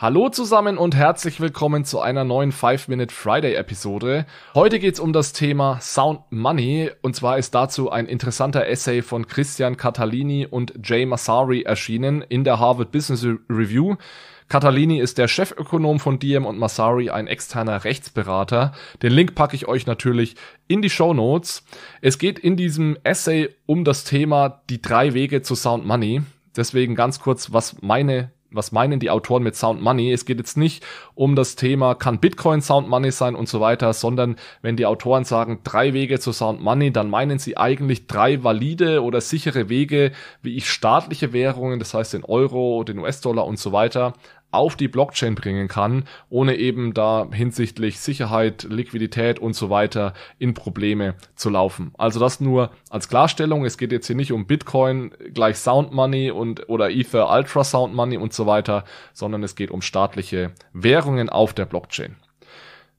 Hallo zusammen und herzlich willkommen zu einer neuen 5-Minute Friday-Episode. Heute geht's um das Thema Sound Money und zwar ist dazu ein interessanter Essay von Christian Catalini und Jay Massari erschienen in der Harvard Business Review. Catalini ist der Chefökonom von Diem und Massari ein externer Rechtsberater. Den Link packe ich euch natürlich in die Show Notes. Es geht in diesem Essay um das Thema die drei Wege zu Sound Money. Deswegen ganz kurz, was meine was meinen die Autoren mit Sound Money? Es geht jetzt nicht um das Thema, kann Bitcoin Sound Money sein und so weiter, sondern wenn die Autoren sagen, drei Wege zu Sound Money, dann meinen sie eigentlich drei valide oder sichere Wege, wie ich staatliche Währungen, das heißt den Euro, den US-Dollar und so weiter, auf die Blockchain bringen kann, ohne eben da hinsichtlich Sicherheit, Liquidität und so weiter in Probleme zu laufen. Also das nur als Klarstellung. Es geht jetzt hier nicht um Bitcoin gleich Sound Money und oder Ether Ultra Sound Money und so weiter, sondern es geht um staatliche Währungen auf der Blockchain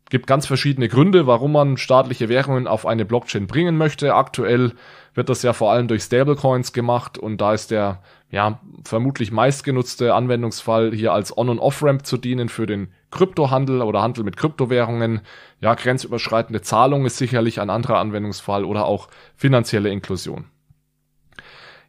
gibt ganz verschiedene Gründe, warum man staatliche Währungen auf eine Blockchain bringen möchte. Aktuell wird das ja vor allem durch Stablecoins gemacht und da ist der ja vermutlich meistgenutzte Anwendungsfall hier als On- und Off-Ramp zu dienen für den Kryptohandel oder Handel mit Kryptowährungen. Ja, grenzüberschreitende Zahlung ist sicherlich ein anderer Anwendungsfall oder auch finanzielle Inklusion.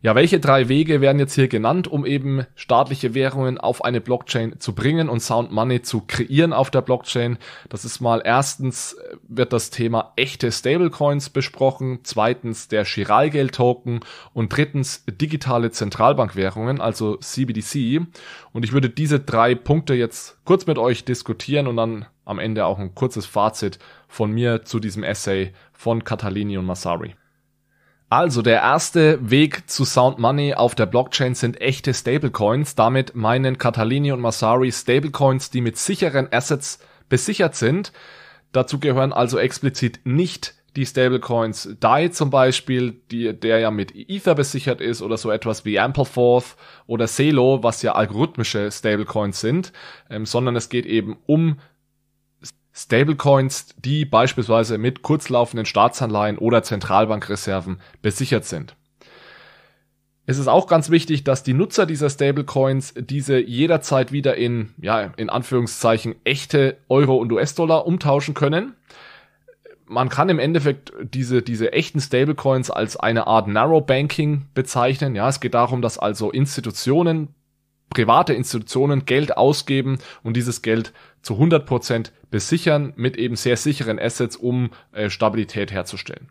Ja, welche drei Wege werden jetzt hier genannt, um eben staatliche Währungen auf eine Blockchain zu bringen und Sound Money zu kreieren auf der Blockchain? Das ist mal erstens äh, wird das Thema echte Stablecoins besprochen, zweitens der Chiralgeld-Token und drittens digitale Zentralbankwährungen, also CBDC. Und ich würde diese drei Punkte jetzt kurz mit euch diskutieren und dann am Ende auch ein kurzes Fazit von mir zu diesem Essay von Catalini und Massari. Also der erste Weg zu Sound Money auf der Blockchain sind echte Stablecoins. Damit meinen Catalini und Masari Stablecoins, die mit sicheren Assets besichert sind. Dazu gehören also explizit nicht die Stablecoins DAI zum Beispiel, die, der ja mit Ether besichert ist oder so etwas wie Ampleforth oder Celo, was ja algorithmische Stablecoins sind, ähm, sondern es geht eben um Stablecoins, die beispielsweise mit kurzlaufenden Staatsanleihen oder Zentralbankreserven besichert sind. Es ist auch ganz wichtig, dass die Nutzer dieser Stablecoins diese jederzeit wieder in, ja, in Anführungszeichen echte Euro und US-Dollar umtauschen können. Man kann im Endeffekt diese, diese echten Stablecoins als eine Art Narrow Banking bezeichnen. Ja, es geht darum, dass also Institutionen private Institutionen Geld ausgeben und dieses Geld zu 100% Prozent besichern mit eben sehr sicheren Assets, um äh, Stabilität herzustellen.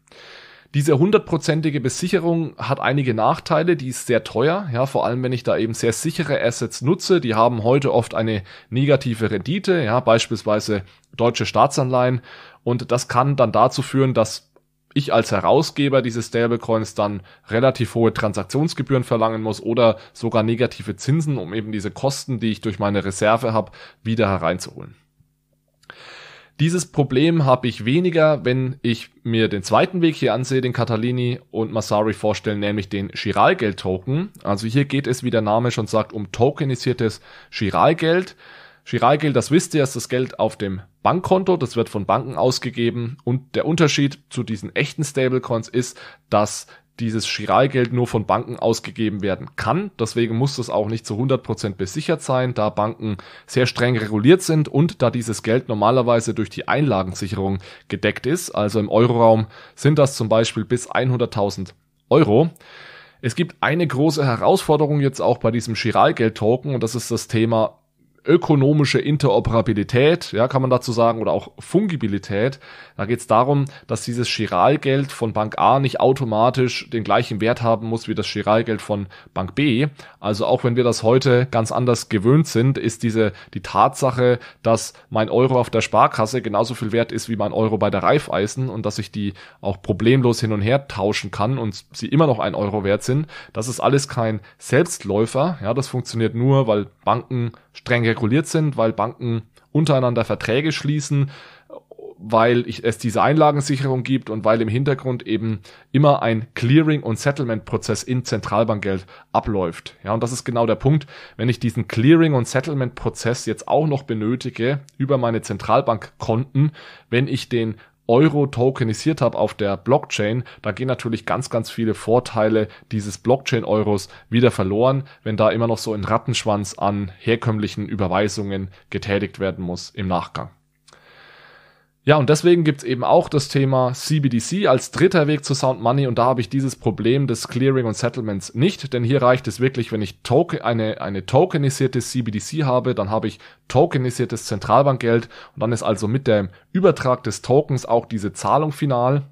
Diese hundertprozentige Besicherung hat einige Nachteile, die ist sehr teuer, ja, vor allem wenn ich da eben sehr sichere Assets nutze, die haben heute oft eine negative Rendite, ja, beispielsweise deutsche Staatsanleihen und das kann dann dazu führen, dass ich als Herausgeber dieses Stablecoins dann relativ hohe Transaktionsgebühren verlangen muss oder sogar negative Zinsen, um eben diese Kosten, die ich durch meine Reserve habe, wieder hereinzuholen. Dieses Problem habe ich weniger, wenn ich mir den zweiten Weg hier ansehe, den Catalini und Masari vorstellen, nämlich den Chiralgeld-Token. Also hier geht es, wie der Name schon sagt, um tokenisiertes Chiralgeld. Giralgeld, das wisst ihr, ist das Geld auf dem Bankkonto, das wird von Banken ausgegeben und der Unterschied zu diesen echten Stablecoins ist, dass dieses Giralgeld nur von Banken ausgegeben werden kann. Deswegen muss das auch nicht zu 100% besichert sein, da Banken sehr streng reguliert sind und da dieses Geld normalerweise durch die Einlagensicherung gedeckt ist. Also im Euroraum sind das zum Beispiel bis 100.000 Euro. Es gibt eine große Herausforderung jetzt auch bei diesem Giralgeld-Token und das ist das Thema ökonomische Interoperabilität, ja, kann man dazu sagen, oder auch Fungibilität. Da geht es darum, dass dieses Chiralgeld von Bank A nicht automatisch den gleichen Wert haben muss wie das Chiralgeld von Bank B. Also auch wenn wir das heute ganz anders gewöhnt sind, ist diese die Tatsache, dass mein Euro auf der Sparkasse genauso viel wert ist wie mein Euro bei der Raiffeisen und dass ich die auch problemlos hin und her tauschen kann und sie immer noch ein Euro wert sind. Das ist alles kein Selbstläufer. Ja, das funktioniert nur, weil Banken streng reguliert sind, weil Banken untereinander Verträge schließen, weil es diese Einlagensicherung gibt und weil im Hintergrund eben immer ein Clearing- und Settlement-Prozess in Zentralbankgeld abläuft. Ja, und das ist genau der Punkt. Wenn ich diesen Clearing- und Settlement-Prozess jetzt auch noch benötige über meine Zentralbankkonten, wenn ich den Euro tokenisiert habe auf der Blockchain, da gehen natürlich ganz, ganz viele Vorteile dieses Blockchain-Euros wieder verloren, wenn da immer noch so ein Rattenschwanz an herkömmlichen Überweisungen getätigt werden muss im Nachgang. Ja, und deswegen gibt's eben auch das Thema CBDC als dritter Weg zu Sound Money und da habe ich dieses Problem des Clearing und Settlements nicht, denn hier reicht es wirklich, wenn ich Token, eine, eine tokenisierte CBDC habe, dann habe ich tokenisiertes Zentralbankgeld und dann ist also mit dem Übertrag des Tokens auch diese Zahlung final.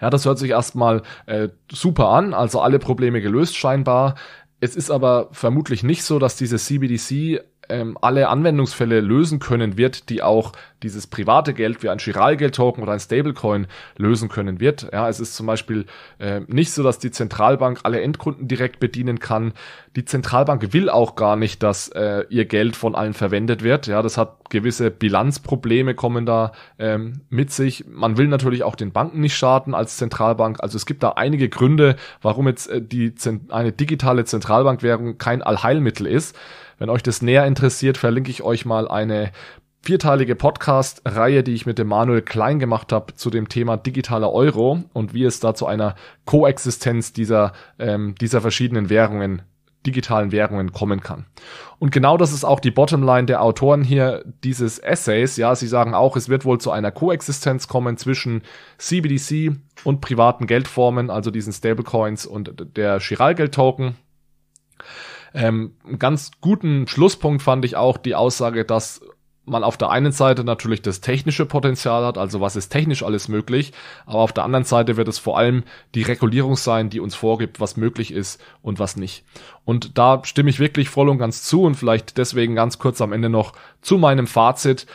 Ja, das hört sich erstmal äh, super an, also alle Probleme gelöst scheinbar. Es ist aber vermutlich nicht so, dass diese CBDC ähm, alle Anwendungsfälle lösen können wird, die auch dieses private Geld wie ein Chiralgeld-Token oder ein Stablecoin lösen können wird. Ja, es ist zum Beispiel äh, nicht so, dass die Zentralbank alle Endkunden direkt bedienen kann. Die Zentralbank will auch gar nicht, dass äh, ihr Geld von allen verwendet wird. Ja, das hat gewisse Bilanzprobleme kommen da ähm, mit sich. Man will natürlich auch den Banken nicht schaden als Zentralbank. Also es gibt da einige Gründe, warum jetzt äh, die Zent eine digitale Zentralbankwährung kein Allheilmittel ist. Wenn euch das näher interessiert, interessiert, verlinke ich euch mal eine vierteilige Podcast-Reihe, die ich mit dem Manuel Klein gemacht habe zu dem Thema digitaler Euro und wie es da zu einer Koexistenz dieser, ähm, dieser verschiedenen Währungen digitalen Währungen kommen kann. Und genau das ist auch die Bottomline der Autoren hier dieses Essays. Ja, sie sagen auch, es wird wohl zu einer Koexistenz kommen zwischen CBDC und privaten Geldformen, also diesen Stablecoins und der Chiralgeld-Token. Ähm, einen ganz guten Schlusspunkt fand ich auch die Aussage, dass man auf der einen Seite natürlich das technische Potenzial hat, also was ist technisch alles möglich, aber auf der anderen Seite wird es vor allem die Regulierung sein, die uns vorgibt, was möglich ist und was nicht. Und da stimme ich wirklich voll und ganz zu und vielleicht deswegen ganz kurz am Ende noch zu meinem Fazit.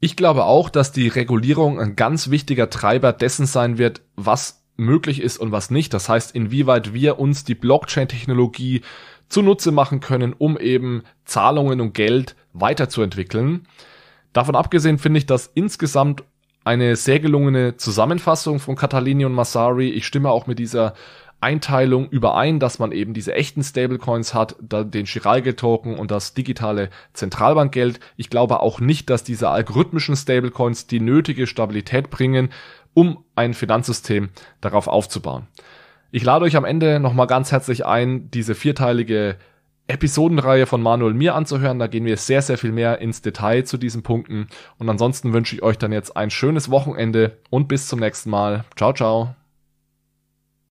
Ich glaube auch, dass die Regulierung ein ganz wichtiger Treiber dessen sein wird, was möglich ist und was nicht. Das heißt, inwieweit wir uns die Blockchain-Technologie zunutze machen können, um eben Zahlungen und Geld weiterzuentwickeln. Davon abgesehen finde ich das insgesamt eine sehr gelungene Zusammenfassung von Catalini und Masari. Ich stimme auch mit dieser Einteilung überein, dass man eben diese echten Stablecoins hat, den Chiralge-Token und das digitale Zentralbankgeld. Ich glaube auch nicht, dass diese algorithmischen Stablecoins die nötige Stabilität bringen, um ein Finanzsystem darauf aufzubauen. Ich lade euch am Ende nochmal ganz herzlich ein, diese vierteilige Episodenreihe von Manuel mir anzuhören. Da gehen wir sehr, sehr viel mehr ins Detail zu diesen Punkten. Und ansonsten wünsche ich euch dann jetzt ein schönes Wochenende und bis zum nächsten Mal. Ciao, ciao.